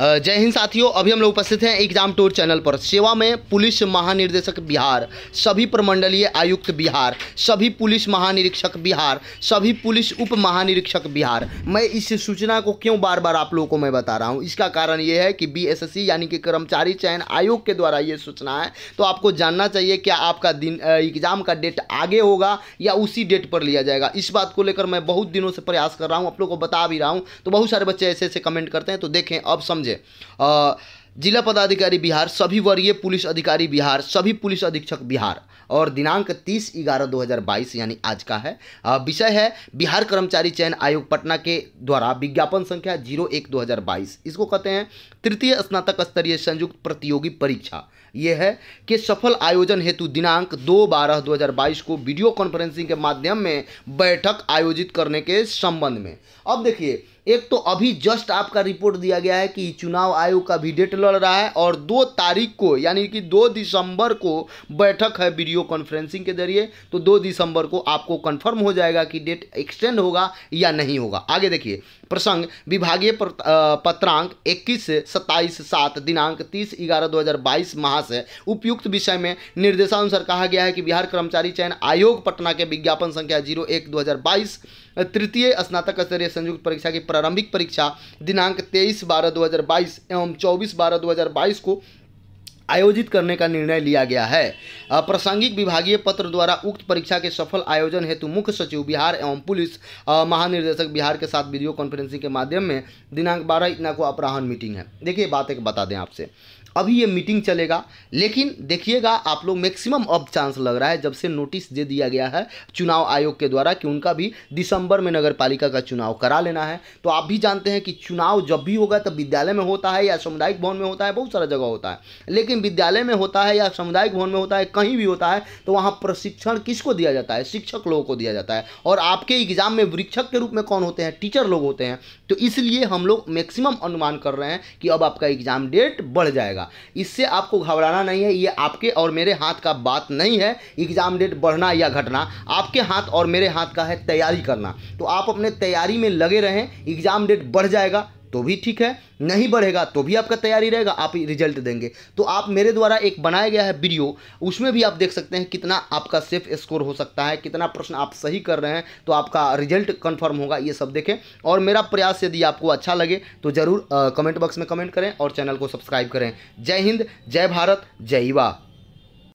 जय हिंद साथियों अभी हम लोग उपस्थित हैं एग्जाम टूर चैनल पर सेवा में पुलिस महानिर्देशक बिहार सभी प्रमंडलीय आयुक्त बिहार सभी पुलिस महानिरीक्षक बिहार सभी पुलिस उप महानिरीक्षक बिहार मैं इस सूचना को क्यों बार बार आप लोगों को मैं बता रहा हूँ इसका कारण ये है कि बीएसएससी यानी कि कर्मचारी चयन आयोग के द्वारा ये सूचना है तो आपको जानना चाहिए क्या आपका दिन एग्जाम का डेट आगे होगा या उसी डेट पर लिया जाएगा इस बात को लेकर मैं बहुत दिनों से प्रयास कर रहा हूँ आप लोग को बता भी रहा हूँ तो बहुत सारे बच्चे ऐसे ऐसे कमेंट करते हैं तो देखें अब समझें समझे जिला पदाधिकारी बिहार सभी वरीय पुलिस अधिकारी बिहार सभी पुलिस अधीक्षक बिहार और दिनांक 30 ग्यारह 2022 यानी आज का है विषय है बिहार कर्मचारी चयन आयोग पटना के द्वारा विज्ञापन संख्या जीरो एक दो इसको कहते हैं तृतीय स्नातक स्तरीय संयुक्त प्रतियोगी परीक्षा यह है कि सफल आयोजन हेतु दिनांक दो बारह दो हज़ार बाईस को वीडियो कॉन्फ्रेंसिंग के माध्यम में बैठक आयोजित करने के संबंध में अब देखिए एक तो अभी जस्ट आपका रिपोर्ट दिया गया है कि चुनाव आयोग का भी डेट लड़ रहा है और दो तारीख को यानी कि दो दिसंबर को बैठक है वीडियो कॉन्फ्रेंसिंग के जरिए तो दो दिसंबर को आपको कन्फर्म हो जाएगा कि डेट एक्सटेंड होगा या नहीं होगा आगे देखिए प्रसंग विभागीय पत्रांक इक्कीस सत्ताईस सात दिनांक तीस ग्यारह दो हज़ार बाईस माह से उपयुक्त विषय में निर्देशानुसार कहा गया है कि बिहार कर्मचारी चयन आयोग पटना के विज्ञापन संख्या जीरो एक दो हज़ार बाईस तृतीय स्नातक स्तरीय संयुक्त परीक्षा की प्रारंभिक परीक्षा दिनांक तेईस बारह दो हज़ार बाईस एवं चौबीस बारह दो हज़ार बाईस को आयोजित करने का निर्णय लिया गया है प्रासंगिक विभागीय पत्र द्वारा उक्त परीक्षा के सफल आयोजन हेतु मुख्य सचिव बिहार एवं पुलिस महानिर्देशक बिहार के साथ वीडियो कॉन्फ्रेंसिंग के माध्यम में दिनांक बारह इतना को अपराहन मीटिंग है देखिए बात एक बता दें आपसे अभी ये मीटिंग चलेगा लेकिन देखिएगा आप लोग मैक्सिमम अब चांस लग रहा है जब से नोटिस दे दिया गया है चुनाव आयोग के द्वारा कि उनका भी दिसंबर में नगर पालिका का चुनाव करा लेना है तो आप भी जानते हैं कि चुनाव जब भी होगा तब विद्यालय में होता है या सामुदायिक भवन में होता है बहुत सारा जगह होता है लेकिन विद्यालय में होता है या सामुदायिक भवन में होता है कहीं भी होता है तो वहाँ प्रशिक्षण किसको दिया जाता है शिक्षक लोगों को दिया जाता है और आपके एग्जाम में वृक्षक के रूप में कौन होते हैं टीचर लोग होते हैं तो इसलिए हम लोग मैक्सिमम अनुमान कर रहे हैं कि अब आपका एग्जाम डेट बढ़ जाएगा इससे आपको घबराना नहीं है ये आपके और मेरे हाथ का बात नहीं है एग्जाम डेट बढ़ना या घटना आपके हाथ और मेरे हाथ का है तैयारी करना तो आप अपने तैयारी में लगे रहें एग्जाम डेट बढ़ जाएगा तो भी ठीक है नहीं बढ़ेगा तो भी आपका तैयारी रहेगा आप रिजल्ट देंगे तो आप मेरे द्वारा एक बनाया गया है वीडियो उसमें भी आप देख सकते हैं कितना आपका सेफ स्कोर हो सकता है कितना प्रश्न आप सही कर रहे हैं तो आपका रिजल्ट कन्फर्म होगा ये सब देखें और मेरा प्रयास यदि आपको अच्छा लगे तो ज़रूर कमेंट बॉक्स में कमेंट करें और चैनल को सब्सक्राइब करें जय हिंद जय भारत जय युवा